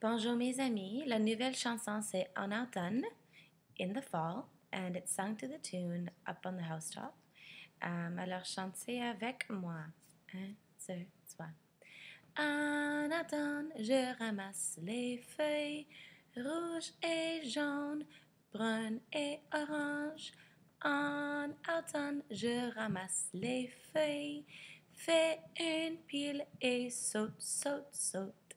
Bonjour mes amis, la nouvelle chanson c'est En automne, In the Fall, and it's sung to the tune Up on the Housetop. Um, alors chantez avec moi. Un, deux, trois. En automne, je ramasse les feuilles rouges et jaunes, brunes et oranges. En automne, je ramasse les feuilles, fais une pile et saute, saute, saute.